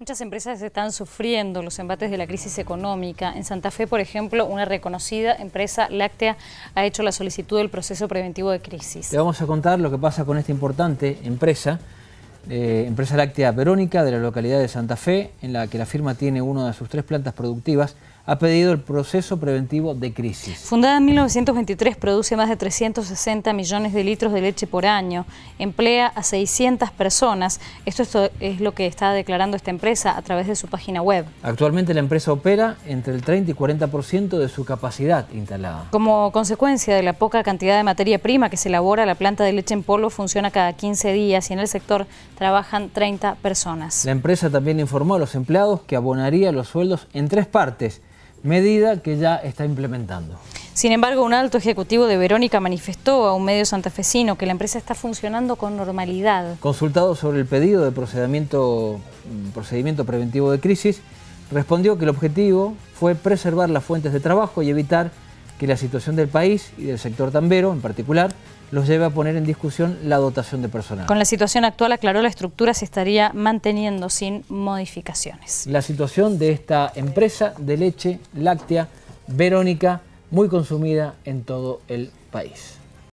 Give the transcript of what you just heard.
Muchas empresas están sufriendo los embates de la crisis económica. En Santa Fe, por ejemplo, una reconocida empresa láctea ha hecho la solicitud del proceso preventivo de crisis. Te vamos a contar lo que pasa con esta importante empresa eh, empresa láctea Verónica de la localidad de Santa Fe, en la que la firma tiene una de sus tres plantas productivas, ha pedido el proceso preventivo de crisis. Fundada en 1923, produce más de 360 millones de litros de leche por año, emplea a 600 personas. Esto, esto es lo que está declarando esta empresa a través de su página web. Actualmente la empresa opera entre el 30 y 40% de su capacidad instalada. Como consecuencia de la poca cantidad de materia prima que se elabora, la planta de leche en polvo funciona cada 15 días y en el sector trabajan 30 personas. La empresa también informó a los empleados que abonaría los sueldos en tres partes, medida que ya está implementando. Sin embargo, un alto ejecutivo de Verónica manifestó a un medio santafesino que la empresa está funcionando con normalidad. Consultado sobre el pedido de procedimiento, procedimiento preventivo de crisis, respondió que el objetivo fue preservar las fuentes de trabajo y evitar que la situación del país y del sector tambero en particular los lleva a poner en discusión la dotación de personal. Con la situación actual, aclaró, la estructura se estaría manteniendo sin modificaciones. La situación de esta empresa de leche láctea, Verónica, muy consumida en todo el país.